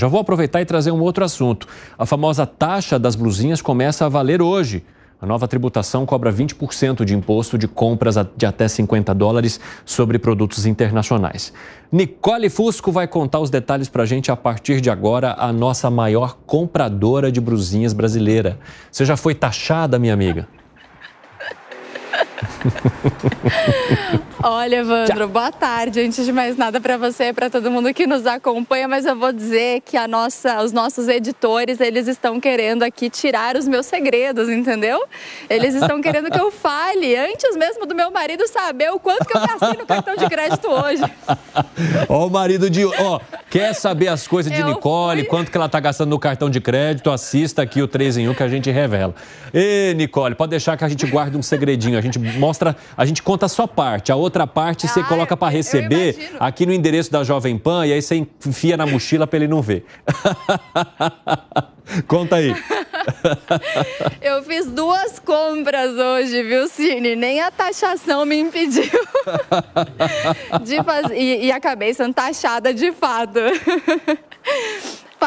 Já vou aproveitar e trazer um outro assunto. A famosa taxa das blusinhas começa a valer hoje. A nova tributação cobra 20% de imposto de compras de até 50 dólares sobre produtos internacionais. Nicole Fusco vai contar os detalhes para a gente a partir de agora, a nossa maior compradora de blusinhas brasileira. Você já foi taxada, minha amiga? Olha, Evandro, Tchau. boa tarde. Antes de mais nada para você, e para todo mundo que nos acompanha, mas eu vou dizer que a nossa, os nossos editores, eles estão querendo aqui tirar os meus segredos, entendeu? Eles estão querendo que eu fale antes mesmo do meu marido saber o quanto que eu gastei no cartão de crédito hoje. Ó, o marido de, ó, quer saber as coisas de eu Nicole, fui... quanto que ela tá gastando no cartão de crédito? Assista aqui o 3 em 1 que a gente revela. Ê, Nicole, pode deixar que a gente guarde um segredinho, a gente mostra mostra, a gente conta a sua parte, a outra parte ah, você coloca para receber aqui no endereço da Jovem Pan e aí você enfia na mochila para ele não ver. Conta aí. Eu fiz duas compras hoje, viu, Cine? Nem a taxação me impediu de fazer. E, e acabei sendo taxada de fato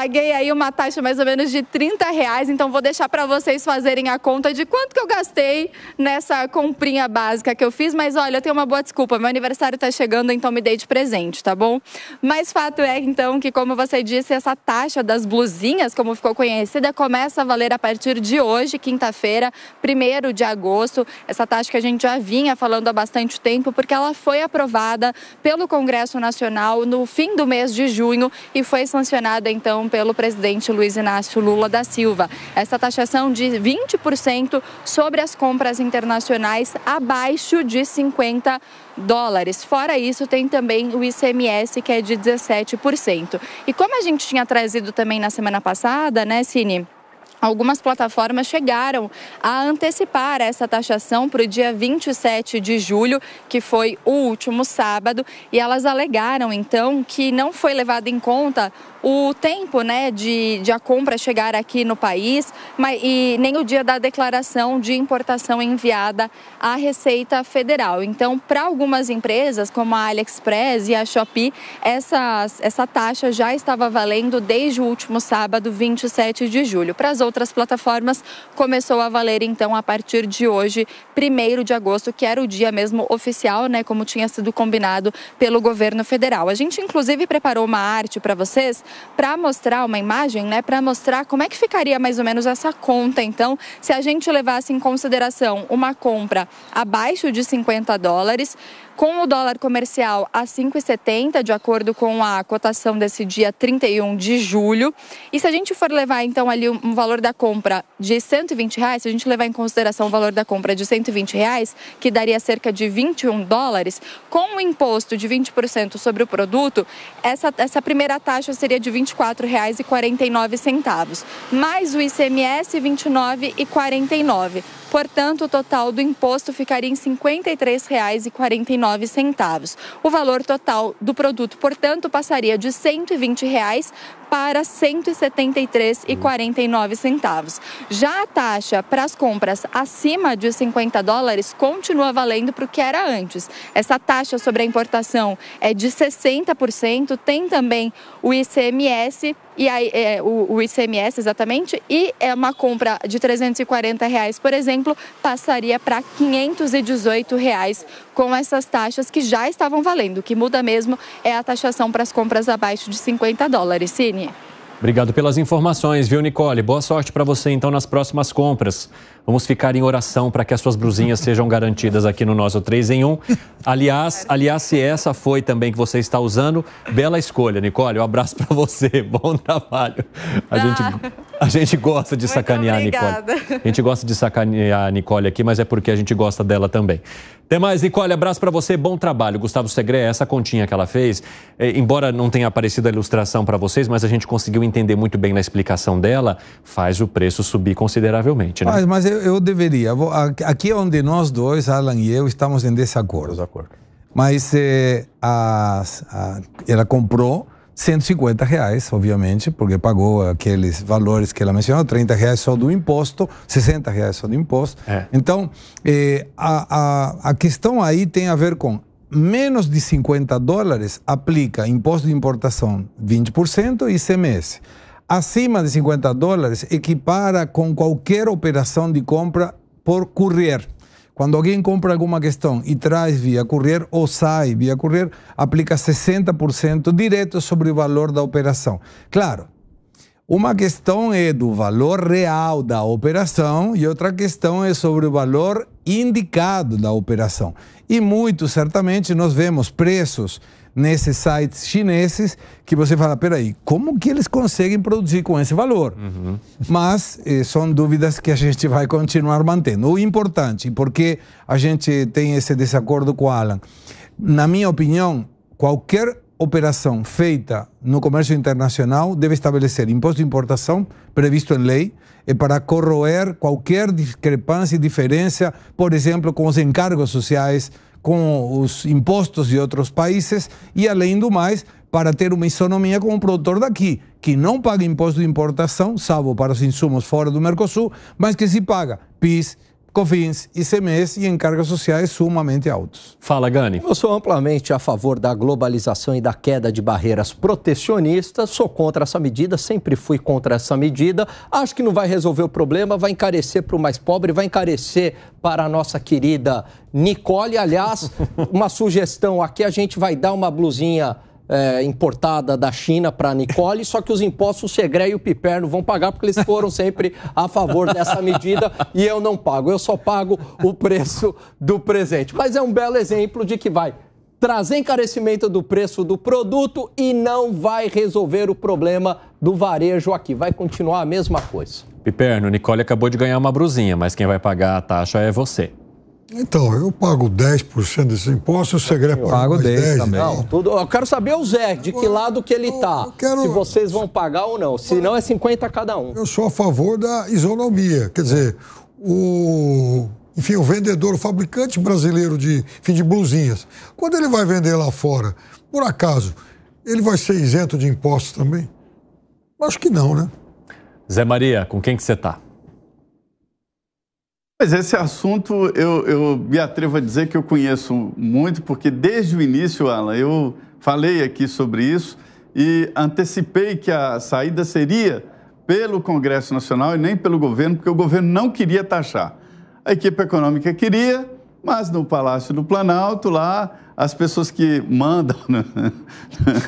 paguei aí uma taxa mais ou menos de 30 reais, então vou deixar para vocês fazerem a conta de quanto que eu gastei nessa comprinha básica que eu fiz, mas olha, eu tenho uma boa desculpa, meu aniversário está chegando, então me dei de presente, tá bom? Mas fato é, então, que como você disse, essa taxa das blusinhas, como ficou conhecida, começa a valer a partir de hoje, quinta-feira, 1 de agosto. Essa taxa que a gente já vinha falando há bastante tempo, porque ela foi aprovada pelo Congresso Nacional no fim do mês de junho e foi sancionada, então, pelo presidente Luiz Inácio Lula da Silva. Essa taxação de 20% sobre as compras internacionais abaixo de 50 dólares. Fora isso, tem também o ICMS, que é de 17%. E como a gente tinha trazido também na semana passada, né, Cine? Algumas plataformas chegaram a antecipar essa taxação para o dia 27 de julho, que foi o último sábado, e elas alegaram então que não foi levado em conta o tempo né, de, de a compra chegar aqui no país mas, e nem o dia da declaração de importação enviada à Receita Federal. Então, para algumas empresas, como a AliExpress e a Shopee, essa, essa taxa já estava valendo desde o último sábado, 27 de julho. Para as outras plataformas, começou a valer então a partir de hoje, 1 de agosto, que era o dia mesmo oficial, né, como tinha sido combinado pelo governo federal. A gente inclusive preparou uma arte para vocês para mostrar uma imagem, né, para mostrar como é que ficaria mais ou menos essa conta então, se a gente levasse em consideração uma compra abaixo de 50 dólares, com o dólar comercial a 5,70, de acordo com a cotação desse dia 31 de julho. E se a gente for levar, então, ali um valor da compra de 120 reais, se a gente levar em consideração o valor da compra de 120 reais, que daria cerca de 21 dólares, com o um imposto de 20% sobre o produto, essa, essa primeira taxa seria de R$ centavos mais o ICMS R$ 29,49. Portanto, o total do imposto ficaria em R$ 53,49. O valor total do produto, portanto, passaria de R$ 120 reais para R$ 173,49. Já a taxa para as compras acima de 50 dólares continua valendo para o que era antes. Essa taxa sobre a importação é de 60%, tem também o ICMS e aí, é, o, o, ICMS exatamente, e é uma compra de 340 reais, por exemplo, passaria para 518 reais com essas taxas que já estavam valendo. O que muda mesmo é a taxação para as compras abaixo de 50 dólares. Cine. Obrigado pelas informações, viu, Nicole? Boa sorte para você, então, nas próximas compras. Vamos ficar em oração para que as suas brusinhas sejam garantidas aqui no nosso 3 em 1. Aliás, aliás, se essa foi também que você está usando, bela escolha, Nicole. Um abraço para você. Bom trabalho. A, tá. gente, a gente gosta de sacanear a Nicole. A gente gosta de sacanear a Nicole aqui, mas é porque a gente gosta dela também. Até mais, Nicole. Abraço para você. Bom trabalho. Gustavo Segre, essa continha que ela fez, é, embora não tenha aparecido a ilustração para vocês, mas a gente conseguiu entender muito bem na explicação dela, faz o preço subir consideravelmente, né? Mas, mas eu, eu deveria. Aqui é onde nós dois, Alan e eu, estamos em desacordo. Desacordo. Mas eh, a, a, ela comprou 150 reais, obviamente, porque pagou aqueles valores que ela mencionou, 30 reais só do imposto, 60 reais só do imposto. É. Então, eh, a, a, a questão aí tem a ver com menos de 50 dólares, aplica imposto de importação 20% e ICMS acima de 50 dólares equipara com qualquer operação de compra por courier. Quando alguém compra alguma questão e traz via courier ou sai via courier, aplica 60% direto sobre o valor da operação. Claro, uma questão é do valor real da operação e outra questão é sobre o valor indicado da operação. E muito certamente nós vemos preços nesses sites chineses que você fala, peraí, como que eles conseguem produzir com esse valor? Uhum. Mas eh, são dúvidas que a gente vai continuar mantendo. O importante, porque a gente tem esse desacordo com o Alan, na minha opinião, qualquer operação feita no comércio internacional deve estabelecer imposto de importação previsto em lei e para corroer qualquer discrepância e diferença, por exemplo, com os encargos sociais com os impostos de outros países e, além do mais, para ter uma isonomia com o produtor daqui, que não paga imposto de importação, salvo para os insumos fora do Mercosul, mas que se paga PIS, COFINS, ICMS e encargos sociais sumamente altos. Fala, Gani. Eu sou amplamente a favor da globalização e da queda de barreiras protecionistas. Sou contra essa medida, sempre fui contra essa medida. Acho que não vai resolver o problema, vai encarecer para o mais pobre, vai encarecer para a nossa querida Nicole. Aliás, uma sugestão aqui: a gente vai dar uma blusinha é, importada da China para a Nicole, só que os impostos o Segré e o Piperno vão pagar, porque eles foram sempre a favor dessa medida e eu não pago, eu só pago o preço do presente. Mas é um belo exemplo de que vai trazer encarecimento do preço do produto e não vai resolver o problema do varejo aqui. Vai continuar a mesma coisa. Piperno, Nicole acabou de ganhar uma brusinha, mas quem vai pagar a taxa é você. Então, eu pago 10% desses impostos, o Segredo paga pago 10, 10 também. Não, tudo, eu quero saber o Zé, de que lado que ele está. Se vocês vão pagar ou não. Se não, é 50 cada um. Eu sou a favor da isonomia. Quer dizer, o... Enfim, o vendedor, o fabricante brasileiro de, enfim, de blusinhas, quando ele vai vender lá fora, por acaso, ele vai ser isento de impostos também? Acho que não, né? Zé Maria, com quem que você está? Mas esse assunto eu, eu me atrevo a dizer que eu conheço muito, porque desde o início, Alan, eu falei aqui sobre isso e antecipei que a saída seria pelo Congresso Nacional e nem pelo governo, porque o governo não queria taxar. A equipe econômica queria, mas no Palácio do Planalto, lá, as pessoas que mandam. Né?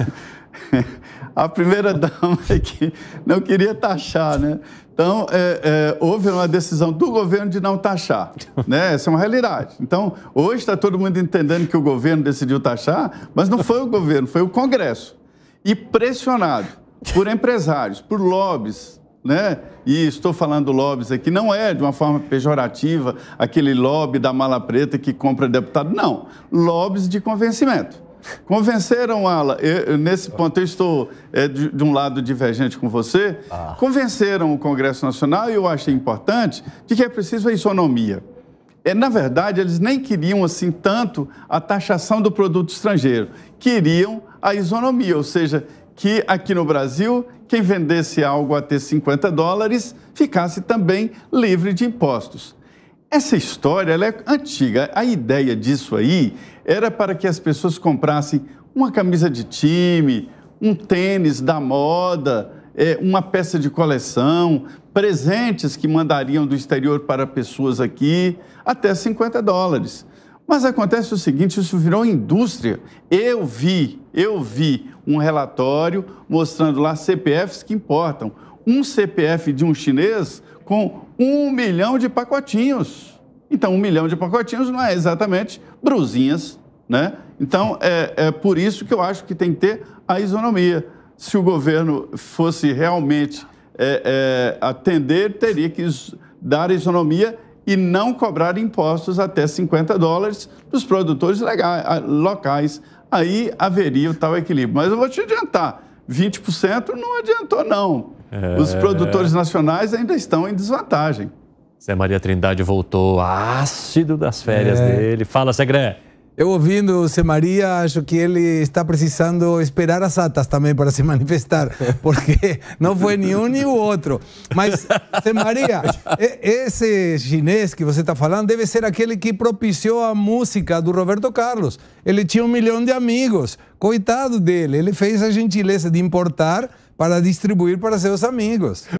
a primeira dama é que não queria taxar, né? Então, é, é, houve uma decisão do governo de não taxar. Né? Essa é uma realidade. Então, hoje está todo mundo entendendo que o governo decidiu taxar, mas não foi o governo, foi o Congresso. E pressionado por empresários, por lobbies, né? E estou falando lobbies aqui, não é de uma forma pejorativa aquele lobby da mala preta que compra deputado, não. Lobbies de convencimento. Convenceram ela, eu, nesse ponto eu estou é, de, de, um lado divergente com você, ah. convenceram o Congresso Nacional, e eu achei importante, de que é preciso a isonomia. É, na verdade, eles nem queriam assim tanto a taxação do produto estrangeiro, queriam a isonomia, ou seja, que aqui no Brasil, quem vendesse algo até 50 dólares ficasse também livre de impostos. Essa história é antiga. A ideia disso aí era para que as pessoas comprassem uma camisa de time, um tênis da moda, é, uma peça de coleção, presentes que mandariam do exterior para pessoas aqui, até 50 dólares. Mas acontece o seguinte, isso virou indústria. Eu vi, eu vi um relatório mostrando lá CPFs que importam. Um CPF de um chinês com um milhão de pacotinhos. Então, um milhão de pacotinhos não é exatamente brusinhas, né? Então, é, é por isso que eu acho que tem que ter a isonomia. Se o governo fosse realmente é, é, atender, teria que dar isonomia e não cobrar impostos até 50 dólares dos produtores legais, locais. Aí haveria o tal equilíbrio. Mas eu vou te adiantar, 20% não adiantou não. Os é. produtores nacionais ainda estão em desvantagem. Zé Maria Trindade voltou ácido das férias é. dele. Fala, Segré. Eu ouvindo o Zé Maria, acho que ele está precisando esperar as atas também para se manifestar, porque não foi nenhum nem o outro. Mas, Zé Maria, esse chinês que você está falando deve ser aquele que propiciou a música do Roberto Carlos. Ele tinha um milhão de amigos. Coitado dele, ele fez a gentileza de importar para distribuir para seus amigos.